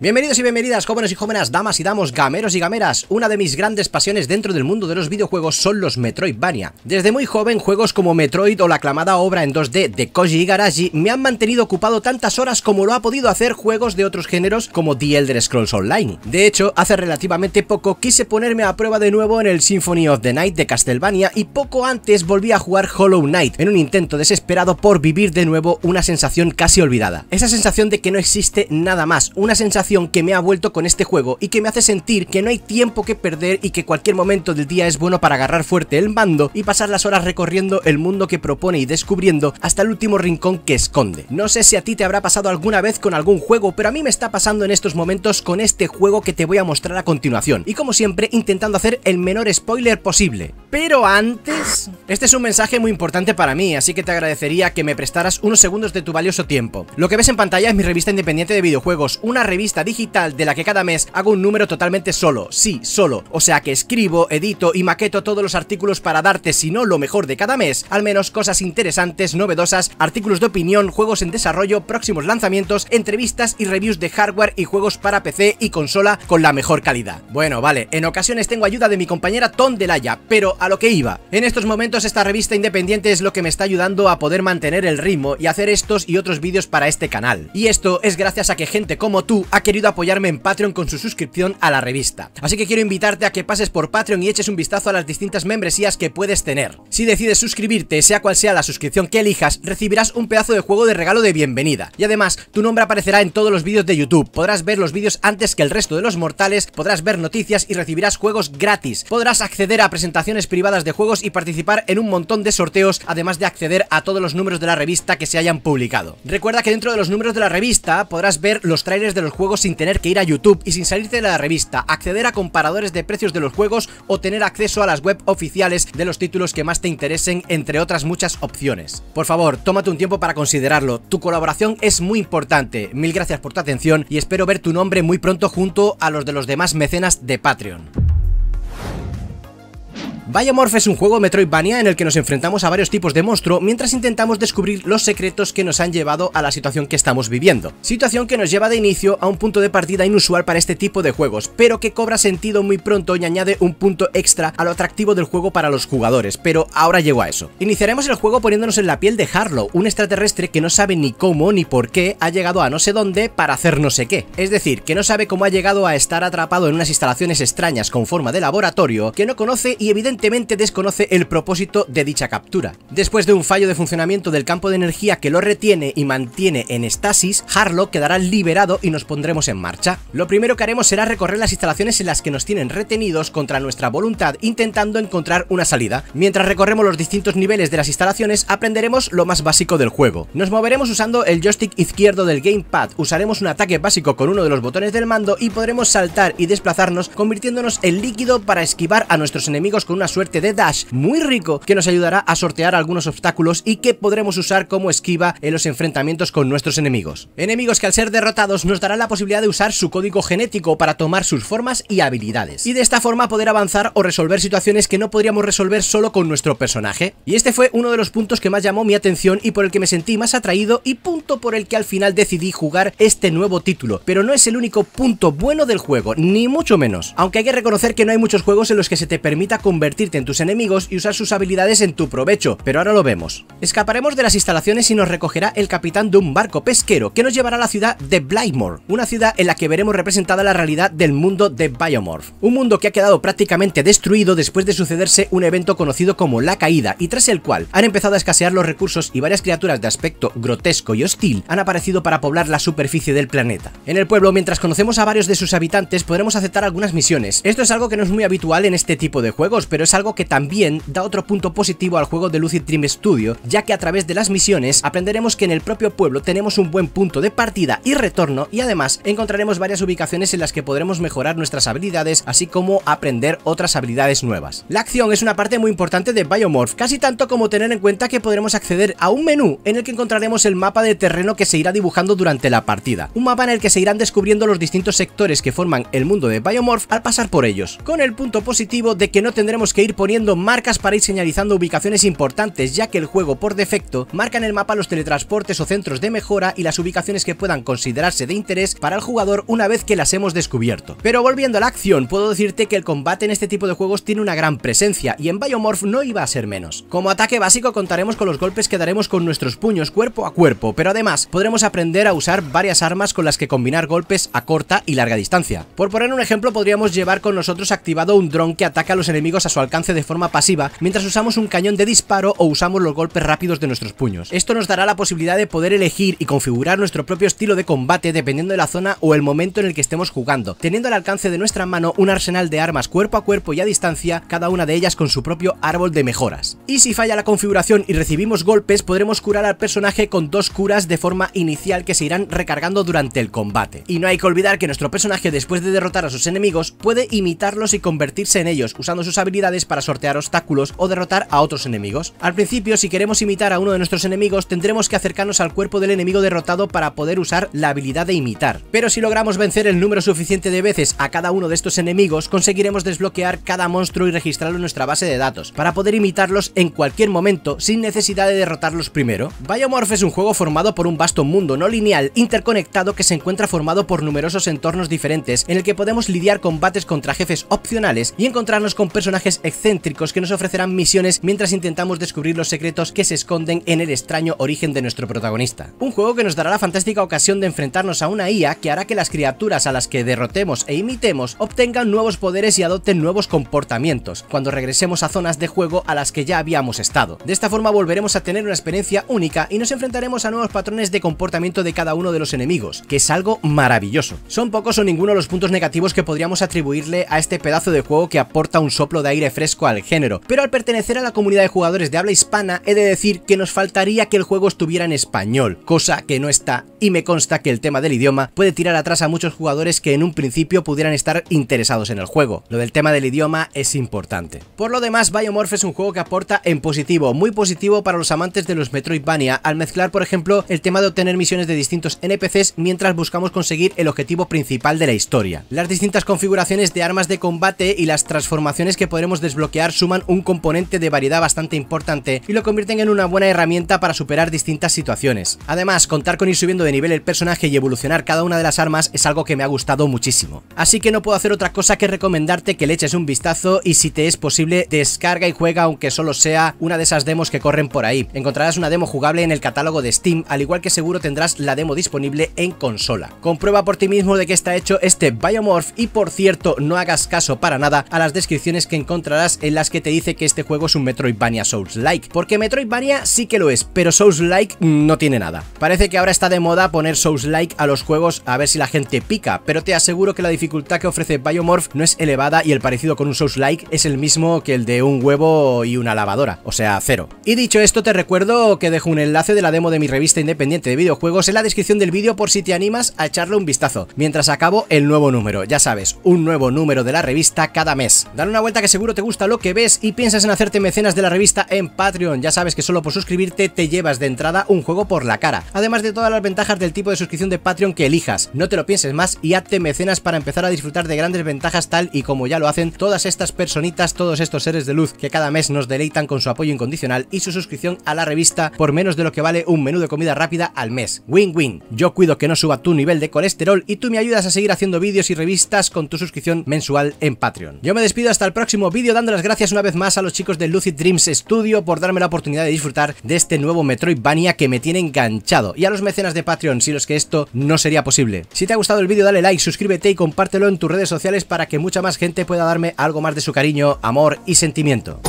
Bienvenidos y bienvenidas, jóvenes y jóvenes, damas y damos, gameros y gameras. Una de mis grandes pasiones dentro del mundo de los videojuegos son los Metroidvania. Desde muy joven, juegos como Metroid o la aclamada obra en 2D de Koji Igarashi me han mantenido ocupado tantas horas como lo ha podido hacer juegos de otros géneros como The Elder Scrolls Online. De hecho, hace relativamente poco quise ponerme a prueba de nuevo en el Symphony of the Night de Castlevania y poco antes volví a jugar Hollow Knight en un intento desesperado por vivir de nuevo una sensación casi olvidada. Esa sensación de que no existe nada más, una sensación que me ha vuelto con este juego y que me hace sentir que no hay tiempo que perder y que cualquier momento del día es bueno para agarrar fuerte el mando y pasar las horas recorriendo el mundo que propone y descubriendo hasta el último rincón que esconde. No sé si a ti te habrá pasado alguna vez con algún juego, pero a mí me está pasando en estos momentos con este juego que te voy a mostrar a continuación y como siempre intentando hacer el menor spoiler posible. Pero antes, este es un mensaje muy importante para mí, así que te agradecería que me prestaras unos segundos de tu valioso tiempo. Lo que ves en pantalla es mi revista independiente de videojuegos, una revista digital de la que cada mes hago un número totalmente solo, sí, solo. O sea que escribo, edito y maqueto todos los artículos para darte, si no lo mejor de cada mes, al menos cosas interesantes, novedosas, artículos de opinión, juegos en desarrollo, próximos lanzamientos, entrevistas y reviews de hardware y juegos para PC y consola con la mejor calidad. Bueno, vale, en ocasiones tengo ayuda de mi compañera Tom Delaya, pero a lo que iba. En estos momentos esta revista independiente es lo que me está ayudando a poder mantener el ritmo y hacer estos y otros vídeos para este canal. Y esto es gracias a que gente como tú ha querido apoyarme en Patreon con su suscripción a la revista. Así que quiero invitarte a que pases por Patreon y eches un vistazo a las distintas membresías que puedes tener. Si decides suscribirte, sea cual sea la suscripción que elijas, recibirás un pedazo de juego de regalo de bienvenida. Y además, tu nombre aparecerá en todos los vídeos de YouTube, podrás ver los vídeos antes que el resto de los mortales, podrás ver noticias y recibirás juegos gratis, podrás acceder a presentaciones privadas de juegos y participar en un montón de sorteos, además de acceder a todos los números de la revista que se hayan publicado. Recuerda que dentro de los números de la revista podrás ver los trailers de los juegos sin tener que ir a YouTube y sin salirte de la revista, acceder a comparadores de precios de los juegos o tener acceso a las web oficiales de los títulos que más te interesen, entre otras muchas opciones. Por favor, tómate un tiempo para considerarlo, tu colaboración es muy importante, mil gracias por tu atención y espero ver tu nombre muy pronto junto a los de los demás mecenas de Patreon. Biomorph es un juego Metroidvania en el que nos enfrentamos a varios tipos de monstruo mientras intentamos descubrir los secretos que nos han llevado a la situación que estamos viviendo. Situación que nos lleva de inicio a un punto de partida inusual para este tipo de juegos, pero que cobra sentido muy pronto y añade un punto extra a lo atractivo del juego para los jugadores, pero ahora llego a eso. Iniciaremos el juego poniéndonos en la piel de Harlow, un extraterrestre que no sabe ni cómo ni por qué ha llegado a no sé dónde para hacer no sé qué. Es decir, que no sabe cómo ha llegado a estar atrapado en unas instalaciones extrañas con forma de laboratorio que no conoce y evidentemente desconoce el propósito de dicha captura. Después de un fallo de funcionamiento del campo de energía que lo retiene y mantiene en estasis, Harlow quedará liberado y nos pondremos en marcha. Lo primero que haremos será recorrer las instalaciones en las que nos tienen retenidos contra nuestra voluntad intentando encontrar una salida. Mientras recorremos los distintos niveles de las instalaciones aprenderemos lo más básico del juego. Nos moveremos usando el joystick izquierdo del gamepad, usaremos un ataque básico con uno de los botones del mando y podremos saltar y desplazarnos convirtiéndonos en líquido para esquivar a nuestros enemigos con una suerte de dash muy rico que nos ayudará a sortear algunos obstáculos y que podremos usar como esquiva en los enfrentamientos con nuestros enemigos. Enemigos que al ser derrotados nos darán la posibilidad de usar su código genético para tomar sus formas y habilidades. Y de esta forma poder avanzar o resolver situaciones que no podríamos resolver solo con nuestro personaje. Y este fue uno de los puntos que más llamó mi atención y por el que me sentí más atraído y punto por el que al final decidí jugar este nuevo título. Pero no es el único punto bueno del juego, ni mucho menos. Aunque hay que reconocer que no hay muchos juegos en los que se te permita convertir en tus enemigos y usar sus habilidades en tu provecho, pero ahora lo vemos. Escaparemos de las instalaciones y nos recogerá el capitán de un barco pesquero que nos llevará a la ciudad de Blymore, una ciudad en la que veremos representada la realidad del mundo de Biomorph, un mundo que ha quedado prácticamente destruido después de sucederse un evento conocido como la caída y tras el cual han empezado a escasear los recursos y varias criaturas de aspecto grotesco y hostil han aparecido para poblar la superficie del planeta. En el pueblo, mientras conocemos a varios de sus habitantes, podremos aceptar algunas misiones. Esto es algo que no es muy habitual en este tipo de juegos, pero algo que también da otro punto positivo al juego de Lucid Dream Studio, ya que a través de las misiones aprenderemos que en el propio pueblo tenemos un buen punto de partida y retorno y además encontraremos varias ubicaciones en las que podremos mejorar nuestras habilidades, así como aprender otras habilidades nuevas. La acción es una parte muy importante de Biomorph, casi tanto como tener en cuenta que podremos acceder a un menú en el que encontraremos el mapa de terreno que se irá dibujando durante la partida, un mapa en el que se irán descubriendo los distintos sectores que forman el mundo de Biomorph al pasar por ellos, con el punto positivo de que no tendremos que que ir poniendo marcas para ir señalizando ubicaciones importantes, ya que el juego por defecto marca en el mapa los teletransportes o centros de mejora y las ubicaciones que puedan considerarse de interés para el jugador una vez que las hemos descubierto. Pero volviendo a la acción, puedo decirte que el combate en este tipo de juegos tiene una gran presencia y en Biomorph no iba a ser menos. Como ataque básico contaremos con los golpes que daremos con nuestros puños cuerpo a cuerpo, pero además podremos aprender a usar varias armas con las que combinar golpes a corta y larga distancia. Por poner un ejemplo podríamos llevar con nosotros activado un dron que ataca a los enemigos a su alcance de forma pasiva mientras usamos un cañón de disparo o usamos los golpes rápidos de nuestros puños. Esto nos dará la posibilidad de poder elegir y configurar nuestro propio estilo de combate dependiendo de la zona o el momento en el que estemos jugando, teniendo al alcance de nuestra mano un arsenal de armas cuerpo a cuerpo y a distancia, cada una de ellas con su propio árbol de mejoras. Y si falla la configuración y recibimos golpes, podremos curar al personaje con dos curas de forma inicial que se irán recargando durante el combate. Y no hay que olvidar que nuestro personaje después de derrotar a sus enemigos puede imitarlos y convertirse en ellos, usando sus habilidades para sortear obstáculos o derrotar a otros enemigos. Al principio, si queremos imitar a uno de nuestros enemigos, tendremos que acercarnos al cuerpo del enemigo derrotado para poder usar la habilidad de imitar. Pero si logramos vencer el número suficiente de veces a cada uno de estos enemigos, conseguiremos desbloquear cada monstruo y registrarlo en nuestra base de datos, para poder imitarlos en cualquier momento sin necesidad de derrotarlos primero. Biomorph es un juego formado por un vasto mundo no lineal interconectado que se encuentra formado por numerosos entornos diferentes en el que podemos lidiar combates contra jefes opcionales y encontrarnos con personajes excéntricos que nos ofrecerán misiones mientras intentamos descubrir los secretos que se esconden en el extraño origen de nuestro protagonista. Un juego que nos dará la fantástica ocasión de enfrentarnos a una IA que hará que las criaturas a las que derrotemos e imitemos obtengan nuevos poderes y adopten nuevos comportamientos, cuando regresemos a zonas de juego a las que ya habíamos estado. De esta forma volveremos a tener una experiencia única y nos enfrentaremos a nuevos patrones de comportamiento de cada uno de los enemigos, que es algo maravilloso. Son pocos o ninguno los puntos negativos que podríamos atribuirle a este pedazo de juego que aporta un soplo de aire fresco al género, pero al pertenecer a la comunidad de jugadores de habla hispana he de decir que nos faltaría que el juego estuviera en español, cosa que no está y me consta que el tema del idioma puede tirar atrás a muchos jugadores que en un principio pudieran estar interesados en el juego. Lo del tema del idioma es importante. Por lo demás, Biomorph es un juego que aporta en positivo, muy positivo para los amantes de los Metroidvania, al mezclar por ejemplo el tema de obtener misiones de distintos NPCs mientras buscamos conseguir el objetivo principal de la historia. Las distintas configuraciones de armas de combate y las transformaciones que podremos desbloquear suman un componente de variedad bastante importante y lo convierten en una buena herramienta para superar distintas situaciones. Además, contar con ir subiendo de nivel el personaje y evolucionar cada una de las armas es algo que me ha gustado muchísimo. Así que no puedo hacer otra cosa que recomendarte que le eches un vistazo y si te es posible descarga y juega aunque solo sea una de esas demos que corren por ahí. Encontrarás una demo jugable en el catálogo de Steam, al igual que seguro tendrás la demo disponible en consola. Comprueba por ti mismo de que está hecho este Biomorph y por cierto no hagas caso para nada a las descripciones que encontrarás en las que te dice que este juego es un Metroidvania Souls-like, porque Metroidvania sí que lo es, pero Souls-like no tiene nada. Parece que ahora está de moda poner Souls-like a los juegos a ver si la gente pica, pero te aseguro que la dificultad que ofrece Biomorph no es elevada y el parecido con un Souls-like es el mismo que el de un huevo y una lavadora, o sea, cero. Y dicho esto, te recuerdo que dejo un enlace de la demo de mi revista independiente de videojuegos en la descripción del vídeo por si te animas a echarle un vistazo, mientras acabo el nuevo número, ya sabes, un nuevo número de la revista cada mes. dar una vuelta que seguro te te gusta lo que ves y piensas en hacerte mecenas de la revista en Patreon. Ya sabes que solo por suscribirte te llevas de entrada un juego por la cara. Además de todas las ventajas del tipo de suscripción de Patreon que elijas. No te lo pienses más y hazte mecenas para empezar a disfrutar de grandes ventajas tal y como ya lo hacen todas estas personitas, todos estos seres de luz que cada mes nos deleitan con su apoyo incondicional y su suscripción a la revista por menos de lo que vale un menú de comida rápida al mes. Win-win. Yo cuido que no suba tu nivel de colesterol y tú me ayudas a seguir haciendo vídeos y revistas con tu suscripción mensual en Patreon. Yo me despido hasta el próximo vídeo dando las gracias una vez más a los chicos de Lucid Dreams Studio por darme la oportunidad de disfrutar de este nuevo Metroidvania que me tiene enganchado y a los mecenas de Patreon si los que esto no sería posible. Si te ha gustado el vídeo dale like, suscríbete y compártelo en tus redes sociales para que mucha más gente pueda darme algo más de su cariño, amor y sentimiento.